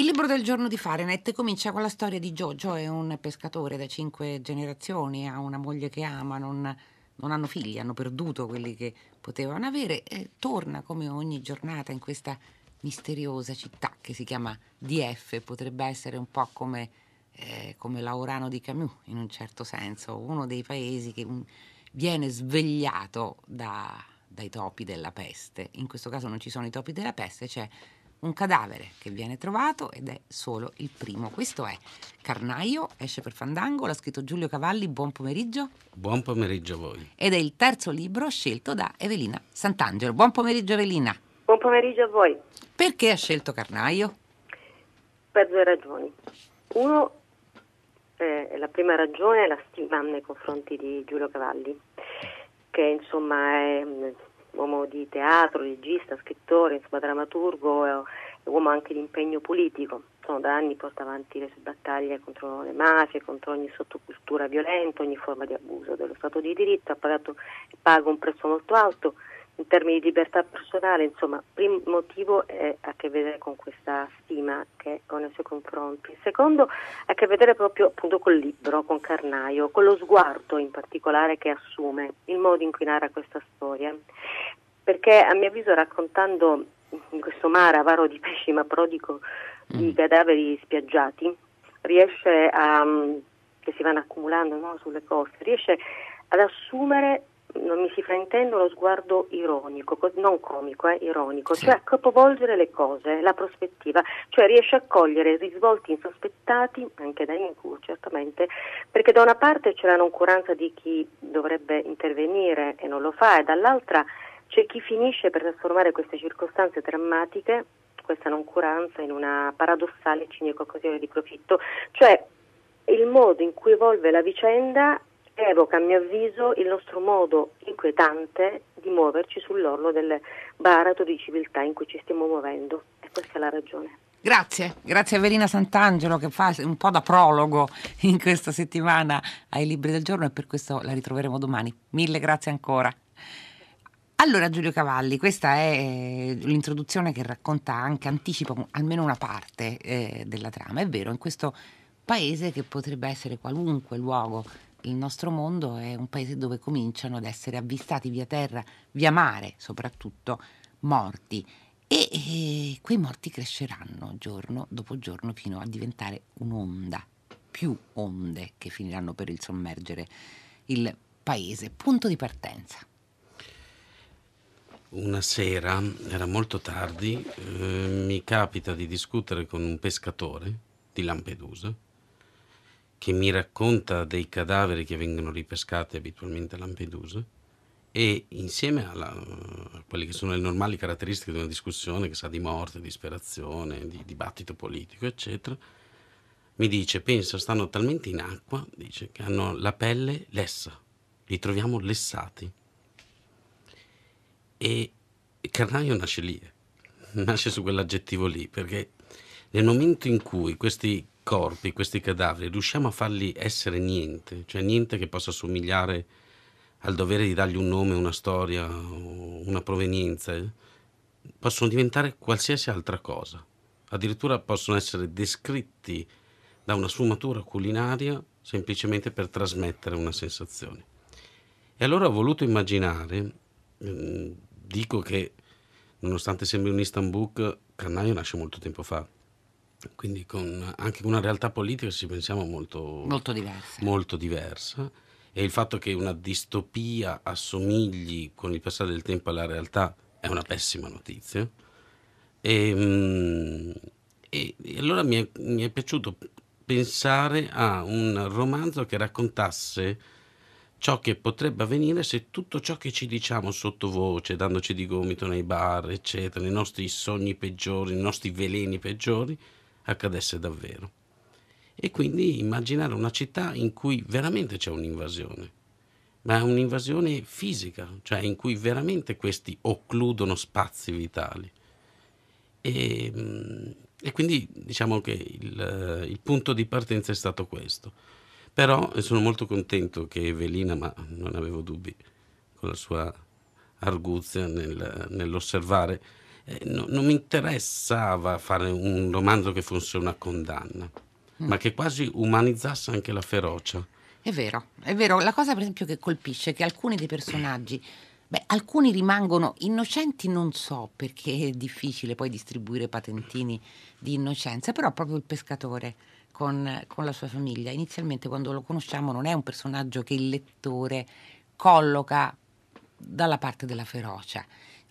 Il libro del giorno di Fahrenheit comincia con la storia di Jojo, è un pescatore da cinque generazioni, ha una moglie che ama, non, non hanno figli, hanno perduto quelli che potevano avere, e torna come ogni giornata in questa misteriosa città che si chiama DF, potrebbe essere un po' come, eh, come Laurano di Camus in un certo senso, uno dei paesi che mm, viene svegliato da, dai topi della peste, in questo caso non ci sono i topi della peste, c'è... Cioè un cadavere che viene trovato ed è solo il primo. Questo è Carnaio, esce per Fandango, l'ha scritto Giulio Cavalli, buon pomeriggio. Buon pomeriggio a voi. Ed è il terzo libro scelto da Evelina Sant'Angelo. Buon pomeriggio Evelina. Buon pomeriggio a voi. Perché ha scelto Carnaio? Per due ragioni. Uno, eh, la prima ragione è la stima nei confronti di Giulio Cavalli, che insomma è uomo di teatro, regista, scrittore, insomma, drammaturgo, uomo anche di impegno politico. Insomma, da anni porta avanti le sue battaglie contro le mafie, contro ogni sottocultura violenta, ogni forma di abuso dello Stato di diritto, ha pagato paga un prezzo molto alto in termini di libertà personale, insomma, il primo motivo è, a che vedere con questa stima che ho nei suoi confronti. Il secondo ha a che vedere proprio appunto col libro, con Carnaio, con lo sguardo in particolare che assume, il modo in cui narra questa storia perché a mio avviso raccontando in questo mare avaro di pesci ma prodigo di mm. cadaveri spiaggiati, riesce a, mm, che si vanno accumulando no, sulle coste, riesce ad assumere, non mi si fraintende, lo sguardo ironico, non comico, eh, ironico, sì. cioè a capovolgere le cose, la prospettiva, cioè riesce a cogliere risvolti insospettati, anche da Incu certamente, perché da una parte c'è la noncuranza di chi dovrebbe intervenire e non lo fa e dall'altra c'è chi finisce per trasformare queste circostanze drammatiche, questa noncuranza, in una paradossale cinica occasione di profitto, cioè il modo in cui evolve la vicenda evoca, a mio avviso, il nostro modo inquietante di muoverci sull'orlo del barato di civiltà in cui ci stiamo muovendo. E questa è la ragione. Grazie, grazie a Verina Sant'Angelo che fa un po' da prologo in questa settimana ai libri del giorno e per questo la ritroveremo domani. Mille grazie ancora. Allora Giulio Cavalli, questa è eh, l'introduzione che racconta anche, anticipa almeno una parte eh, della trama. È vero, in questo paese che potrebbe essere qualunque luogo il nostro mondo è un paese dove cominciano ad essere avvistati via terra, via mare soprattutto, morti. E, e eh, quei morti cresceranno giorno dopo giorno fino a diventare un'onda, più onde che finiranno per il sommergere il paese. Punto di partenza. Una sera, era molto tardi, eh, mi capita di discutere con un pescatore di Lampedusa che mi racconta dei cadaveri che vengono ripescati abitualmente a Lampedusa e insieme alla, a quelle che sono le normali caratteristiche di una discussione che sa di morte, di disperazione, di dibattito politico, eccetera, mi dice, pensa, stanno talmente in acqua, dice, che hanno la pelle lessa, li troviamo lessati. E Carnaio nasce lì, eh. nasce su quell'aggettivo lì, perché nel momento in cui questi corpi, questi cadaveri, riusciamo a farli essere niente, cioè niente che possa somigliare al dovere di dargli un nome, una storia, una provenienza, eh, possono diventare qualsiasi altra cosa. Addirittura possono essere descritti da una sfumatura culinaria semplicemente per trasmettere una sensazione. E allora ho voluto immaginare, mm, dico che nonostante sembri un Istanbul, Carnaio nasce molto tempo fa. Quindi con, anche con una realtà politica, se pensiamo, molto, molto, diversa. molto diversa. E il fatto che una distopia assomigli con il passare del tempo alla realtà è una pessima notizia. E, ehm, e, e allora mi è, mi è piaciuto pensare a un romanzo che raccontasse ciò che potrebbe avvenire se tutto ciò che ci diciamo sottovoce, dandoci di gomito nei bar, eccetera, i nostri sogni peggiori, i nostri veleni peggiori, accadesse davvero. E quindi immaginare una città in cui veramente c'è un'invasione, ma è un'invasione fisica, cioè in cui veramente questi occludono spazi vitali. E, mm, e quindi diciamo che il, il punto di partenza è stato questo però sono molto contento che Evelina, ma non avevo dubbi con la sua arguzia nel, nell'osservare, eh, no, non mi interessava fare un romanzo che fosse una condanna, mm. ma che quasi umanizzasse anche la ferocia. È vero, è vero. La cosa per esempio che colpisce è che alcuni dei personaggi... Beh, alcuni rimangono innocenti, non so perché è difficile poi distribuire patentini di innocenza, però proprio il pescatore con, con la sua famiglia. Inizialmente quando lo conosciamo non è un personaggio che il lettore colloca dalla parte della ferocia.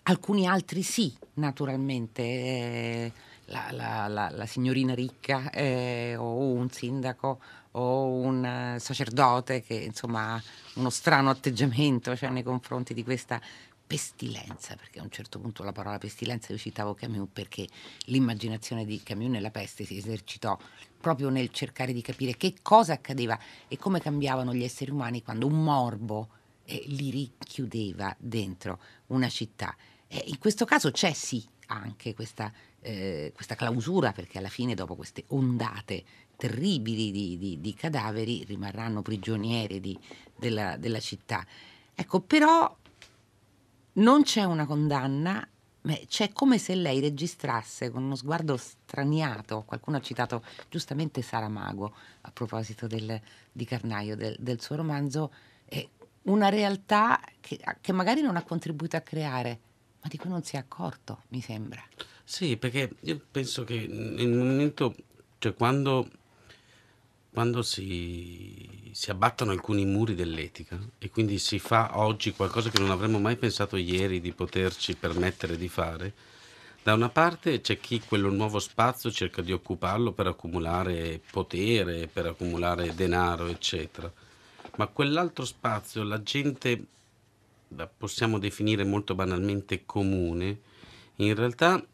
Alcuni altri sì, naturalmente, eh, la, la, la, la, signorina ricca eh, o un sindaco o un eh, sacerdote che insomma ha uno strano atteggiamento cioè, nei confronti di questa pestilenza, perché a un certo punto la parola pestilenza io citavo Camus perché l'immaginazione di Camus nella peste si esercitò proprio nel cercare di capire che cosa accadeva e come cambiavano gli esseri umani quando un morbo eh, li richiudeva dentro una città. E eh, in questo caso c'è sì anche questa, eh, questa, clausura, perché alla fine, dopo queste ondate terribili di, di, di cadaveri, rimarranno prigionieri di, della, della, città. Ecco, però non c'è una condanna, Beh, c'è come se lei registrasse con uno sguardo straniato, qualcuno ha citato giustamente Saramago a proposito del, di Carnaio, del, del suo romanzo, una realtà che, che, magari non ha contribuito a creare, ma di cui non si è accorto, mi sembra. Sì, perché io penso che nel momento, cioè quando quando si, si, abbattono alcuni muri dell'etica e quindi si fa oggi qualcosa che non avremmo mai pensato ieri di poterci permettere di fare, da una parte c'è chi quello nuovo spazio cerca di occuparlo per accumulare potere, per accumulare denaro, eccetera, ma quell'altro spazio la gente la possiamo definire molto banalmente comune, in realtà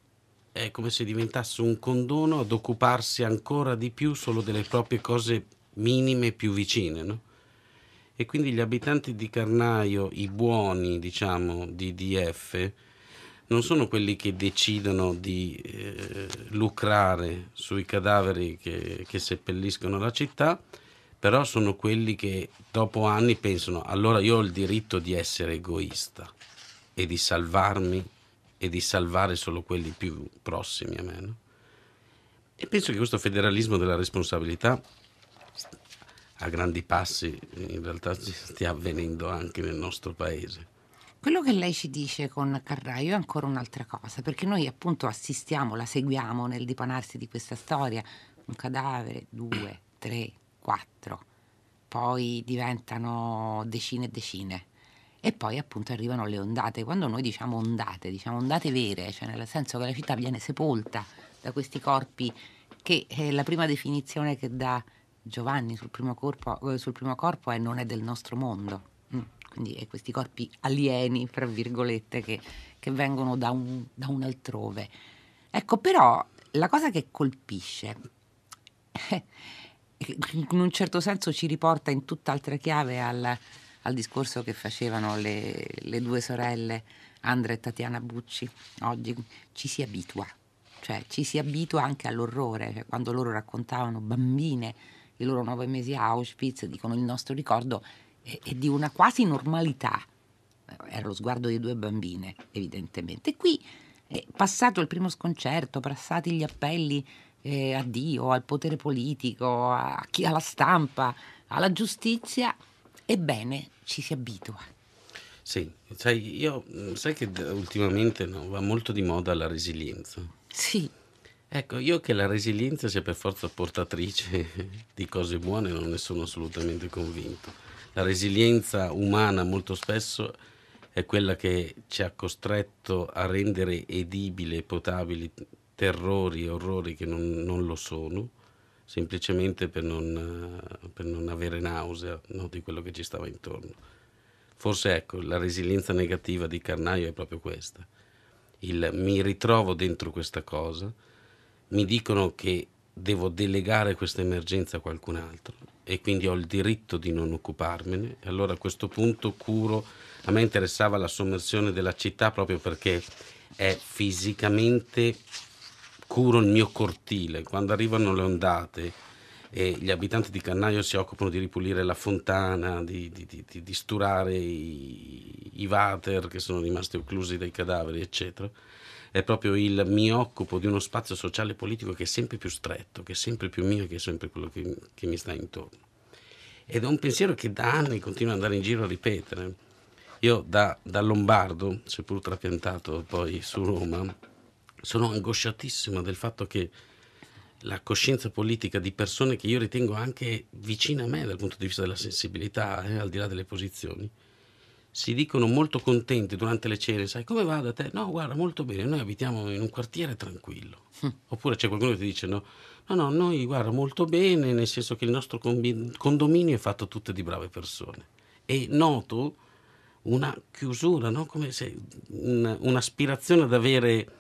è come se diventasse un condono ad occuparsi ancora di più solo delle proprie cose minime più vicine. No? E quindi gli abitanti di Carnaio, i buoni, diciamo, di DF, non sono quelli che decidono di eh, lucrare sui cadaveri che, che seppelliscono la città, però sono quelli che dopo anni pensano allora io ho il diritto di essere egoista e di salvarmi e di salvare solo quelli più prossimi a me. No? E penso che questo federalismo della responsabilità a grandi passi in realtà stia avvenendo anche nel nostro paese. Quello che lei ci dice con Carraio è ancora un'altra cosa, perché noi appunto assistiamo, la seguiamo nel dipanarsi di questa storia, un cadavere, due, tre, quattro, poi diventano decine e decine e poi appunto arrivano le ondate. Quando noi diciamo ondate, diciamo ondate vere, cioè nel senso che la città viene sepolta da questi corpi, che è eh, la prima definizione che dà Giovanni sul primo corpo, eh, sul primo corpo è non è del nostro mondo. Mm. Quindi è questi corpi alieni, fra virgolette, che, che vengono da un, da un altrove. Ecco, però la cosa che colpisce, eh, in un certo senso ci riporta in tutt'altra chiave al, al discorso che facevano le, le due sorelle Andrea e Tatiana Bucci oggi, ci si abitua, cioè ci si abitua anche all'orrore, cioè, quando loro raccontavano bambine i loro nove mesi a Auschwitz, dicono il nostro ricordo è, è di una quasi normalità, era lo sguardo di due bambine evidentemente. E qui eh, passato il primo sconcerto, passati gli appelli eh, a Dio, al potere politico, a chi, alla stampa, alla giustizia, ebbene ci si abitua. Sì, sai, io, mm, sai che ultimamente no, va molto di moda la resilienza. Sì. Ecco, io che la resilienza sia per forza portatrice di cose buone non ne sono assolutamente convinto. La resilienza umana molto spesso è quella che ci ha costretto a rendere edibili e potabili terrori e orrori che non, non lo sono semplicemente per non, eh, per non avere nausea no, di quello che ci stava intorno. Forse ecco, la resilienza negativa di Carnaio è proprio questa. Il mi ritrovo dentro questa cosa, mi dicono che devo delegare questa emergenza a qualcun altro e quindi ho il diritto di non occuparmene e allora a questo punto curo, a me interessava la sommersione della città proprio perché è fisicamente curo il mio cortile, quando arrivano le ondate e gli abitanti di Cannaio si occupano di ripulire la fontana, di, di, di, di sturare i, i water che sono rimasti occlusi dai cadaveri, eccetera, è proprio il mi occupo di uno spazio sociale e politico che è sempre più stretto, che è sempre più mio, che è sempre quello che, che mi sta intorno. Ed è un pensiero che da anni continuo ad andare in giro a ripetere. Io da, da Lombardo, seppur trapiantato poi su Roma, sono angosciatissima del fatto che la coscienza politica di persone che io ritengo anche vicine a me dal punto di vista della sensibilità, eh, al di là delle posizioni, si dicono molto contenti durante le cene, sai come va da te? No, guarda, molto bene, noi abitiamo in un quartiere tranquillo. Hm. Oppure c'è qualcuno che ti dice no, no, no, noi guarda molto bene, nel senso che il nostro condominio è fatto tutto di brave persone. E noto una chiusura, no? come se un, un'aspirazione ad avere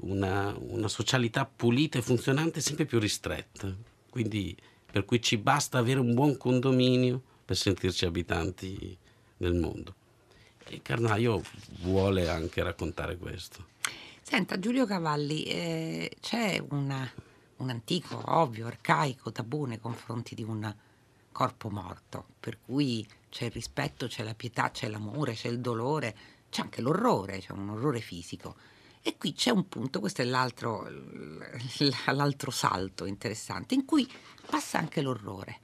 una, una socialità pulita e funzionante sempre più ristretta. Quindi, per cui ci basta avere un buon condominio per sentirci abitanti nel mondo. E Carnaio vuole anche raccontare questo. Senta, Giulio Cavalli, eh, c'è una, un antico, ovvio, arcaico tabù nei confronti di un corpo morto, per cui c'è il rispetto, c'è la pietà, c'è l'amore, c'è il dolore, c'è anche l'orrore, c'è un orrore fisico. E qui c'è un punto, questo è l'altro, l'altro salto interessante, in cui passa anche l'orrore.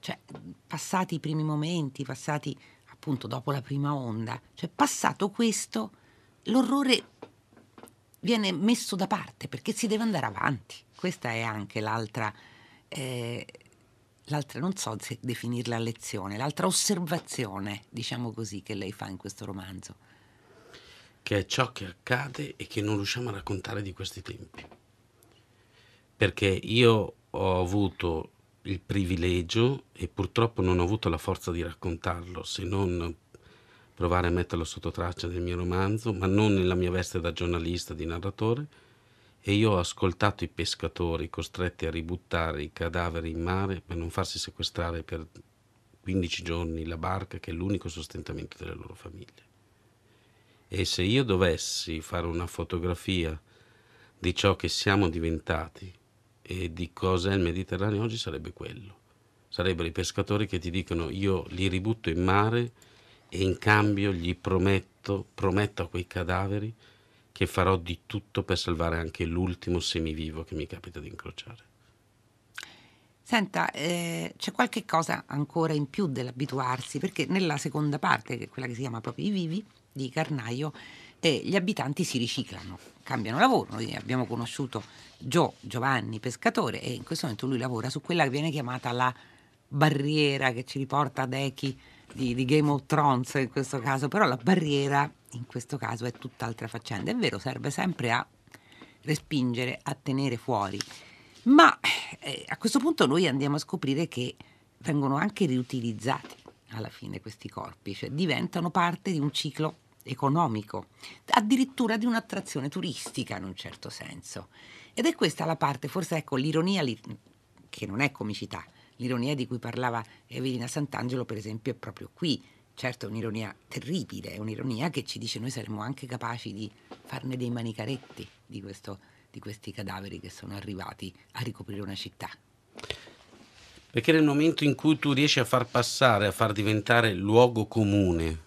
Cioè, passati i primi momenti, passati appunto dopo la prima onda, cioè passato questo, l'orrore viene messo da parte perché si deve andare avanti. Questa è anche l'altra, eh, l'altra, non so se definirla lezione, l'altra osservazione, diciamo così, che lei fa in questo romanzo che è ciò che accade e che non riusciamo a raccontare di questi tempi. Perché io ho avuto il privilegio e purtroppo non ho avuto la forza di raccontarlo se non provare a metterlo sotto traccia nel mio romanzo, ma non nella mia veste da giornalista, di narratore, e io ho ascoltato i pescatori costretti a ributtare i cadaveri in mare per non farsi sequestrare per 15 giorni la barca che è l'unico sostentamento delle loro famiglie. E se io dovessi fare una fotografia di ciò che siamo diventati e di cos'è il Mediterraneo oggi, sarebbe quello. Sarebbero i pescatori che ti dicono io li ributto in mare e in cambio gli prometto, prometto a quei cadaveri che farò di tutto per salvare anche l'ultimo semivivo che mi capita di incrociare. Senta, eh, c'è qualche cosa ancora in più dell'abituarsi, perché nella seconda parte, che è quella che si chiama proprio I vivi, di Carnaio e gli abitanti si riciclano, cambiano lavoro. Noi abbiamo conosciuto Gio, Giovanni, pescatore, e in questo momento lui lavora su quella che viene chiamata la barriera che ci riporta ad Echi di, di Game of Thrones in questo caso, però la barriera in questo caso è tutt'altra faccenda. È vero, serve sempre a respingere, a tenere fuori, ma eh, a questo punto noi andiamo a scoprire che vengono anche riutilizzati alla fine questi corpi, cioè diventano parte di un ciclo economico, addirittura di un'attrazione turistica in un certo senso. Ed è questa la parte, forse ecco, l'ironia, che non è comicità, l'ironia di cui parlava Evelina Sant'Angelo, per esempio, è proprio qui. Certo, è un'ironia terribile, è un'ironia che ci dice noi saremmo anche capaci di farne dei manicaretti di, questo, di questi cadaveri che sono arrivati a ricoprire una città. Perché nel momento in cui tu riesci a far passare, a far diventare luogo comune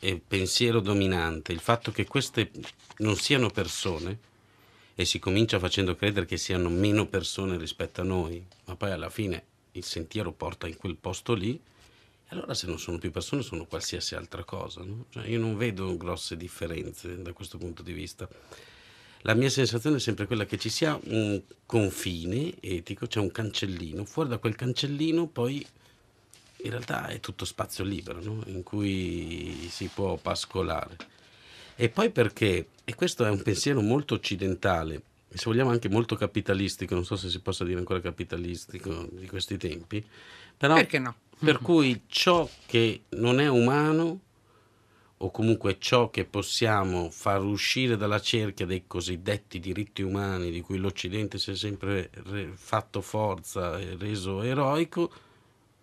e pensiero dominante, il fatto che queste non siano persone, e si comincia facendo credere che siano meno persone rispetto a noi, ma poi alla fine il sentiero porta in quel posto lì, allora se non sono più persone sono qualsiasi altra cosa. No? Cioè, io non vedo grosse differenze da questo punto di vista. La mia sensazione è sempre quella che ci sia un confine etico, c'è cioè un cancellino, fuori da quel cancellino poi in realtà è tutto spazio libero no? in cui si può pascolare. E poi perché, e questo è un pensiero molto occidentale, se vogliamo anche molto capitalistico, non so se si possa dire ancora capitalistico di questi tempi, però perché no? Per cui ciò che non è umano o comunque ciò che possiamo far uscire dalla cerchia dei cosiddetti diritti umani di cui l'Occidente si è sempre fatto forza e reso eroico,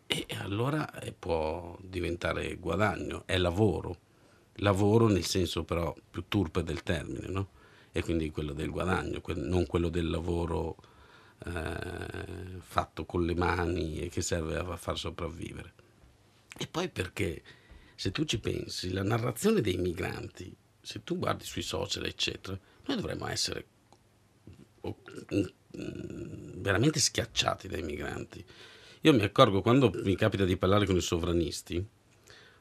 e allora eh, può diventare guadagno, è lavoro, lavoro nel senso però più turpe del termine, no? E quindi quello del guadagno, non quello del lavoro eh, fatto con le mani e che serve a far sopravvivere. E poi perché, se tu ci pensi, la narrazione dei migranti, se tu guardi sui social, eccetera, noi dovremmo essere mm, veramente schiacciati dai migranti io mi accorgo quando mi capita di parlare con i sovranisti,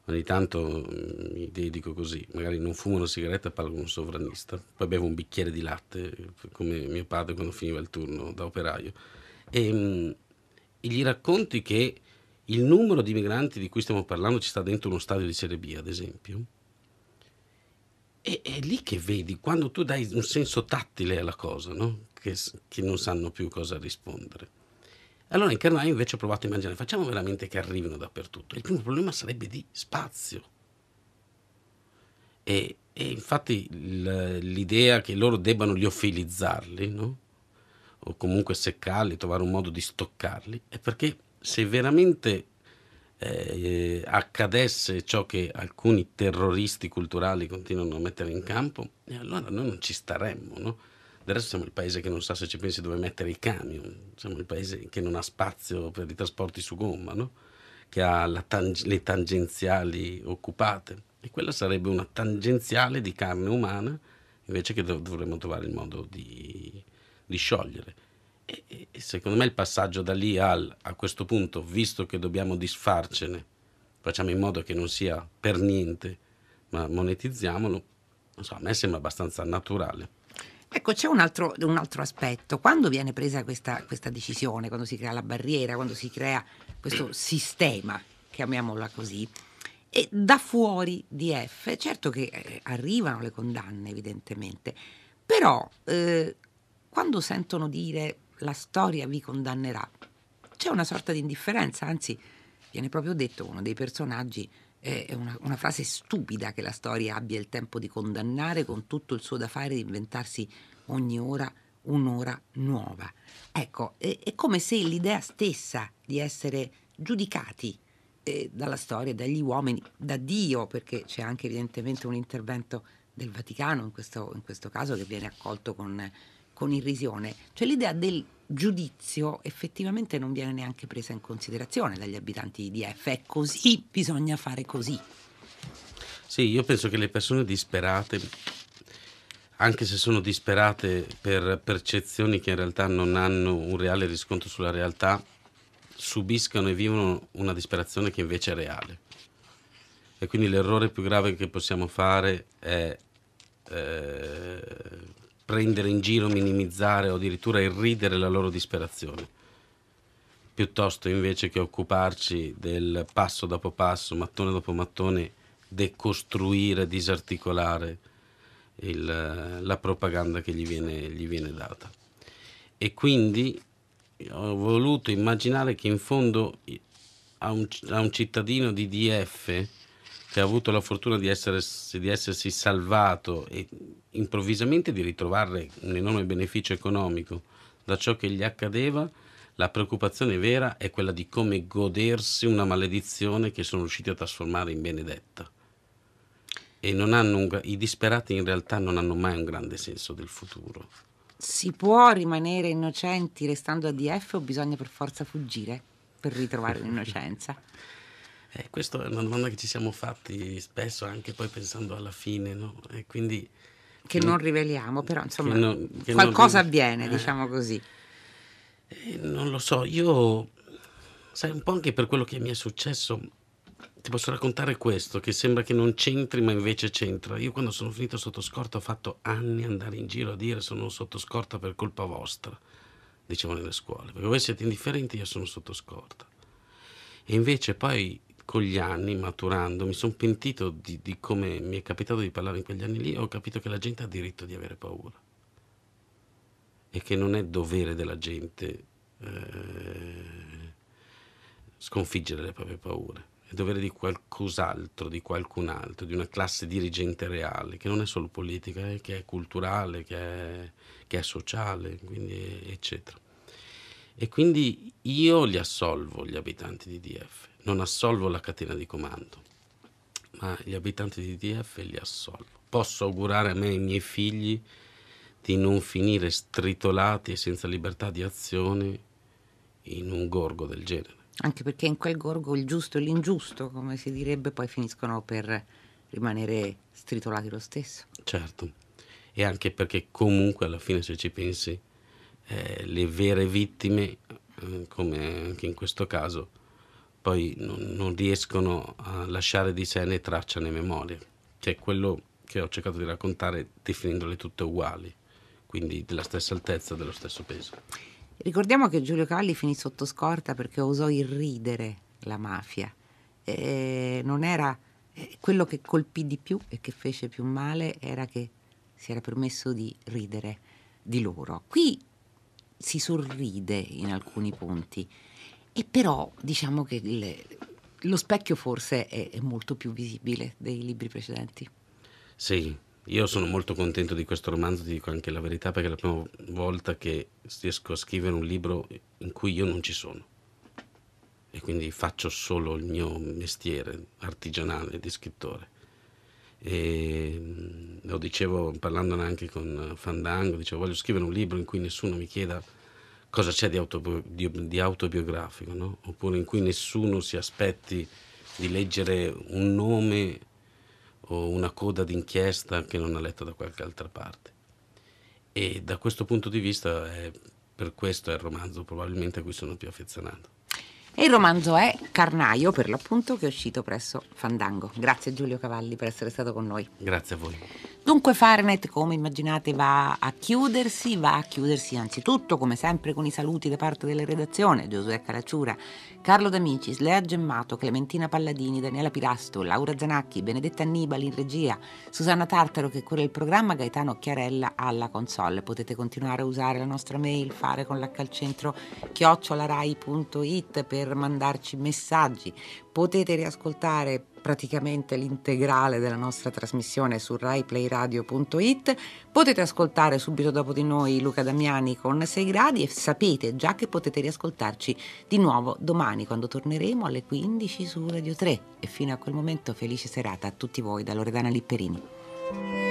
ogni tanto mm, mi dedico così, magari non fumo una sigaretta e parlo con un sovranista, poi bevo un bicchiere di latte, come mio padre quando finiva il turno da operaio, e, ehm, e gli racconti che il numero di migranti di cui stiamo parlando ci sta dentro uno stadio di Serie B, ad esempio, e è lì che vedi, quando tu dai un senso tattile alla cosa, no? che, che non sanno più cosa rispondere. Allora in Carnai invece ho provato a immaginare, facciamo veramente che arrivino dappertutto. Il primo problema sarebbe di spazio. E, e infatti l'idea che loro debbano liofilizzarli, no? o comunque seccarli, trovare un modo di stoccarli, è perché se veramente eh, accadesse ciò che alcuni terroristi culturali continuano a mettere in campo, eh, allora noi non ci staremmo, no? Del resto siamo il paese che non sa se ci pensi dove mettere i camion, siamo il paese che non ha spazio per i trasporti su gomma, no? che ha tang- le tangenziali occupate. E quella sarebbe una tangenziale di carne umana, invece che dov- dovremmo trovare il modo di, di sciogliere. E, e, secondo me il passaggio da lì al, a questo punto, visto che dobbiamo disfarcene, facciamo in modo che non sia per niente, ma monetizziamolo, so, a me sembra abbastanza naturale. Ecco, c'è un altro, un altro, aspetto. Quando viene presa questa, questa, decisione, quando si crea la barriera, quando si crea questo sistema, chiamiamola così, e da fuori di F, certo che eh, arrivano le condanne evidentemente, però eh, quando sentono dire la storia vi condannerà, c'è una sorta di indifferenza, anzi viene proprio detto uno dei personaggi è una, una, frase stupida che la storia abbia il tempo di condannare con tutto il suo da fare di inventarsi ogni ora un'ora nuova. Ecco, è, è come se l'idea stessa di essere giudicati eh, dalla storia, dagli uomini, da Dio, perché c'è anche evidentemente un intervento del Vaticano in questo, in questo caso che viene accolto con, con irrisione, cioè l'idea del giudizio effettivamente non viene neanche presa in considerazione dagli abitanti di F. È così, bisogna fare così. Sì, io penso che le persone disperate, anche se sono disperate per percezioni che in realtà non hanno un reale riscontro sulla realtà, subiscano e vivono una disperazione che invece è reale. E quindi l'errore più grave che possiamo fare è eh, prendere in giro, minimizzare o addirittura irridere la loro disperazione, piuttosto invece che occuparci del passo dopo passo, mattone dopo mattone, decostruire, disarticolare il, la propaganda che gli viene, gli viene data. E quindi ho voluto immaginare che in fondo a un, a un cittadino di DF, che ha avuto la fortuna di, essere, di essersi salvato e improvvisamente di ritrovare un enorme beneficio economico da ciò che gli accadeva, la preoccupazione vera è quella di come godersi una maledizione che sono riusciti a trasformare in benedetta. E un, i disperati in realtà non hanno mai un grande senso del futuro. Si può rimanere innocenti restando a DF o bisogna per forza fuggire per ritrovare l'innocenza? Eh, questa è una domanda che ci siamo fatti spesso, anche poi pensando alla fine, no? E quindi, che non mm. riveliamo, però insomma, che non, che qualcosa non... avviene, eh, diciamo così. Eh, non lo so, io, sai, un po' anche per quello che mi è successo, ti posso raccontare questo, che sembra che non c'entri, ma invece c'entra. Io quando sono finito sotto scorta ho fatto anni andare in giro a dire sono sotto scorta per colpa vostra, dicevano nelle scuole, perché voi siete indifferenti, io sono sotto scorta. E invece poi con gli anni, maturando, mi sono pentito di, di, come mi è capitato di parlare in quegli anni lì, ho capito che la gente ha diritto di avere paura e che non è dovere della gente eh, sconfiggere le proprie paure, è dovere di qualcos'altro, di qualcun altro, di una classe dirigente reale, che non è solo politica, eh, che è culturale, che è, che è sociale, quindi eccetera. E quindi io li assolvo, gli abitanti di DF, non assolvo la catena di comando, ma gli abitanti di DF li assolvo. Posso augurare a me e ai miei figli di non finire stritolati e senza libertà di azione in un gorgo del genere. Anche perché in quel gorgo il giusto e l'ingiusto, come si direbbe, poi finiscono per rimanere stritolati lo stesso. Certo, e anche perché comunque alla fine se ci pensi eh, le vere vittime, eh, come anche in questo caso, poi non, non riescono a lasciare di sé né traccia né memoria, che è cioè, quello che ho cercato di raccontare definendole tutte uguali, quindi della stessa altezza, dello stesso peso. Ricordiamo che Giulio Calli finì sotto scorta perché osò irridere la mafia. Eh, non era eh, quello che colpì di più e che fece più male era che si era permesso di ridere di loro. Qui si sorride in alcuni punti. E però diciamo che le, lo specchio forse è, è molto più visibile dei libri precedenti. Sì, io sono molto contento di questo romanzo, ti dico anche la verità, perché è la prima volta che riesco a scrivere un libro in cui io non ci sono. E quindi faccio solo il mio mestiere artigianale di scrittore e mm, lo dicevo parlandone anche con Fandango, dicevo voglio scrivere un libro in cui nessuno mi chieda cosa c'è di, autobi- di, autobiografico, no? oppure in cui nessuno si aspetti di leggere un nome o una coda d'inchiesta che non ha letto da qualche altra parte. E da questo punto di vista, è, eh, per questo è il romanzo probabilmente a cui sono più affezionato. E il romanzo è Carnaio, per l'appunto, che è uscito presso Fandango. Grazie Giulio Cavalli per essere stato con noi. Grazie a voi. Dunque Fahrenheit, come immaginate, va a chiudersi, va a chiudersi anzitutto, come sempre, con i saluti da parte della redazione, Giosuè Calacciura, Carlo D'Amicis, Lea Gemmato, Clementina Palladini, Daniela Pirasto, Laura Zanacchi, Benedetta Annibali in regia, Susanna Tartaro che cura il programma, Gaetano Chiarella alla console. Potete continuare a usare la nostra mail, fare con l'H al centro chiocciolarai.it per mandarci messaggi. Potete riascoltare praticamente l'integrale della nostra trasmissione su raiplayradio.it. Potete ascoltare subito dopo di noi Luca Damiani con 6 gradi e sapete già che potete riascoltarci di nuovo domani quando torneremo alle 15 su Radio 3 e fino a quel momento felice serata a tutti voi da Loredana Lipperini.